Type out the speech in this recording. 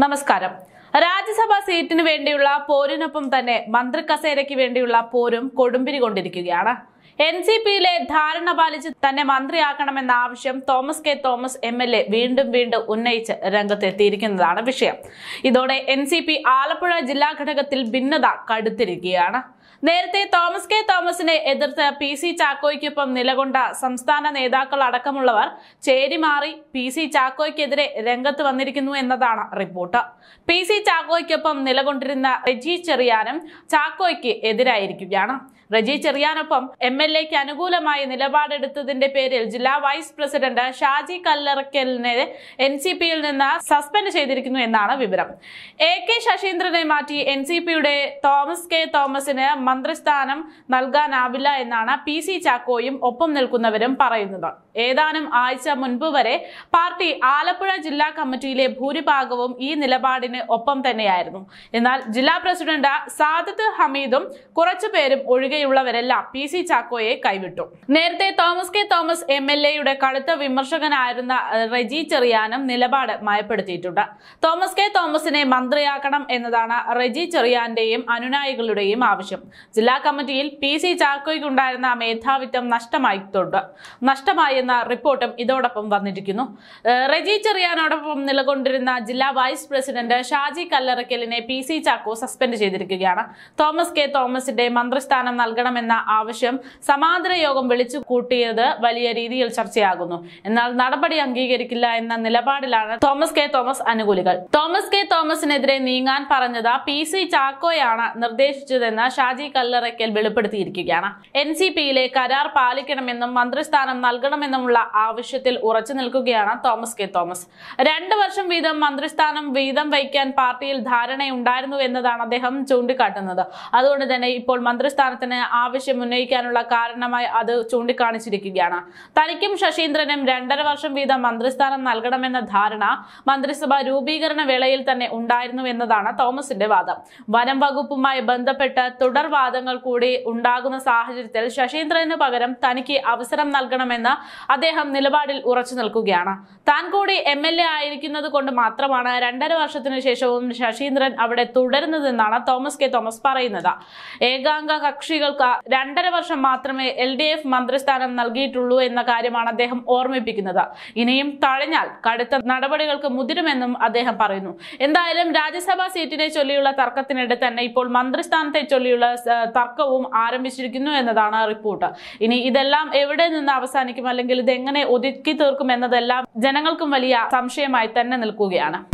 നമസ്കാരം രാജ്യസഭാ സീറ്റിന് വേണ്ടിയുള്ള പോരിനൊപ്പം തന്നെ മന്ത്രി കസേരയ്ക്ക് വേണ്ടിയുള്ള പോരും കൊടുമ്പിരി കൊണ്ടിരിക്കുകയാണ് എൻ സി പിയിലെ ധാരണ പാലിച്ച് തന്നെ മന്ത്രിയാക്കണമെന്ന ആവശ്യം Thomas K Thomas M L A വീണ്ടും വീണ്ടും ഉന്നയിച്ച് രംഗത്തെത്തിയിരിക്കുന്നതാണ് വിഷയം ഇതോടെ എൻ സി പി ആലപ്പുഴ ജില്ലാ ഘടകത്തിൽ ഭിന്നത കടുത്തിരിക്കുകയാണ് നേരത്തെ തോമസ് കെ തോമസിനെ എതിർത്ത് പി സി ചാക്കോയ്ക്കൊപ്പം നിലകൊണ്ട സംസ്ഥാന നേതാക്കൾ അടക്കമുള്ളവർ ചേരിമാറി പി സി ചാക്കോയ്ക്കെതിരെ രംഗത്ത് വന്നിരിക്കുന്നു എന്നതാണ് റിപ്പോർട്ട് പി സി ചാക്കോയ്ക്കൊപ്പം നിലകൊണ്ടിരുന്ന റെജി ചെറിയാനും ചാക്കോയ്ക്ക് എതിരായിരിക്കുകയാണ് റജി ചെറിയാനൊപ്പം എം എൽ എക്ക് അനുകൂലമായി നിലപാടെടുത്തതിന്റെ പേരിൽ ജില്ലാ വൈസ് പ്രസിഡന്റ് ഷാജി കല്ലറക്കലിനെ എൻ സി പിയിൽ നിന്ന് സസ്പെൻഡ് ചെയ്തിരിക്കുന്നു എന്നാണ് വിവരം എ കെ ശശീന്ദ്രനെ മാറ്റി എൻ സി പിയുടെ തോമസ് കെ തോമസിന് മന്ത്രിസ്ഥാനം നൽകാനാവില്ല എന്നാണ് പി സി ചാക്കോയും ഒപ്പം നിൽക്കുന്നവരും പറയുന്നത് ഏതാനും ആഴ്ച മുൻപ് വരെ പാർട്ടി ആലപ്പുഴ ജില്ലാ കമ്മിറ്റിയിലെ ഭൂരിഭാഗവും ഈ നിലപാടിന് ഒപ്പം തന്നെയായിരുന്നു എന്നാൽ ജില്ലാ പ്രസിഡന്റ് സാദത്ത് ഹമീദും പേരും ഒഴികെയുള്ളവരെല്ലാം പി സി ചാക്കോയെ കൈവിട്ടു നേരത്തെ Thomas K Thomas M L എയുടെ കടുത്ത വിമർശകനായിരുന്ന റെജി ചെറിയാനും നിലപാട് മയപ്പെടുത്തിയിട്ടുണ്ട് തോമസ് കെ തോമസിനെ മന്ത്രിയാക്കണം എന്നതാണ് റെജി ചെറിയാന്റെയും അനുനായികളുടെയും ആവശ്യം ജില്ലാ കമ്മിറ്റിയിൽ പി സി ചാക്കോയ്ക്കുണ്ടായിരുന്ന മേധാവിത്വം നഷ്ടമായിട്ടുണ്ട് നഷ്ടമായെന്ന റിപ്പോർട്ടും ഇതോടൊപ്പം വന്നിരിക്കുന്നു റെജി ചെറിയാനോടൊപ്പം നിലകൊണ്ടിരുന്ന ജില്ലാ വൈസ് പ്രസിഡന്റ് ഷാജി കല്ലറക്കലിനെ പി സി ചാക്കോ സസ്പെൻഡ് ചെയ്തിരിക്കുകയാണ് തോമസ് കെ തോമസിന്റെ മന്ത്രിസ്ഥാനം നൽകണമെന്ന ആവശ്യം സമാന്തര യോഗം വിളിച്ചു കൂട്ടിയത് വലിയ രീതിയിൽ ചർച്ചയാകുന്നു എന്നാൽ നടപടി അംഗീകരിക്കില്ല എന്ന നിലപാടിലാണ് തോമസ് കെ തോമസ് അനുകൂലികൾ തോമസ് കെ തോമസിനെതിരെ നീങ്ങാൻ പറഞ്ഞത് പി സി ചാക്കോയാണ് നിർദ്ദേശിച്ചതെന്ന് ഷാജി ഷാജി കല്ലറയ്ക്കൽ വെളിപ്പെടുത്തിയിരിക്കുകയാണ് എൻ സി പിയിലെ കരാർ പാലിക്കണമെന്നും മന്ത്രിസ്ഥാനം നൽകണമെന്നുമുള്ള ആവശ്യത്തിൽ ഉറച്ചു നിൽക്കുകയാണ് തോമസ് കെ തോമസ് രണ്ടു വർഷം വീതം മന്ത്രിസ്ഥാനം വീതം വഹിക്കാൻ പാർട്ടിയിൽ ധാരണയുണ്ടായിരുന്നു എന്നതാണ് അദ്ദേഹം ചൂണ്ടിക്കാട്ടുന്നത് അതുകൊണ്ട് തന്നെ ഇപ്പോൾ മന്ത്രിസ്ഥാനത്തിന് ആവശ്യം ഉന്നയിക്കാനുള്ള കാരണമായി അത് ചൂണ്ടിക്കാണിച്ചിരിക്കുകയാണ് തനിക്കും ശശീന്ദ്രനും രണ്ടര വർഷം വീതം മന്ത്രിസ്ഥാനം നൽകണമെന്ന ധാരണ മന്ത്രിസഭ രൂപീകരണ വേളയിൽ തന്നെ ഉണ്ടായിരുന്നു എന്നതാണ് തോമസിന്റെ വാദം വനം വകുപ്പുമായി ബന്ധപ്പെട്ട് തുടർ തുടർവാദങ്ങൾ കൂടി ഉണ്ടാകുന്ന സാഹചര്യത്തിൽ ശശീന്ദ്രന് പകരം തനിക്ക് അവസരം നൽകണമെന്ന് അദ്ദേഹം നിലപാടിൽ ഉറച്ചു നിൽക്കുകയാണ് താൻ കൂടി എം എൽ എ ആയിരിക്കുന്നത് കൊണ്ട് മാത്രമാണ് രണ്ടര വർഷത്തിനു ശേഷവും ശശീന്ദ്രൻ അവിടെ തുടരുന്നതെന്നാണ് തോമസ് കെ തോമസ് പറയുന്നത് ഏകാംഗ കക്ഷികൾക്ക് രണ്ടര വർഷം മാത്രമേ എൽ ഡി എഫ് മന്ത്രിസ്ഥാനം നൽകിയിട്ടുള്ളൂ എന്ന കാര്യമാണ് അദ്ദേഹം ഓർമ്മിപ്പിക്കുന്നത് ഇനിയും തഴഞ്ഞാൽ കടുത്ത നടപടികൾക്ക് മുതിരുമെന്നും അദ്ദേഹം പറയുന്നു എന്തായാലും രാജ്യസഭാ സീറ്റിനെ ചൊല്ലിയുള്ള തർക്കത്തിനിടെ തന്നെ ഇപ്പോൾ മന്ത്രിസ്ഥാനത്തെ ചൊല്ലിയുള്ള തർക്കവും ആരംഭിച്ചിരിക്കുന്നു എന്നതാണ് റിപ്പോർട്ട് ഇനി ഇതെല്ലാം എവിടെ നിന്ന് അവസാനിക്കും അല്ലെങ്കിൽ ഇതെങ്ങനെ ഒതുക്കി തീർക്കും എന്നതെല്ലാം ജനങ്ങൾക്കും വലിയ സംശയമായി തന്നെ നിൽക്കുകയാണ്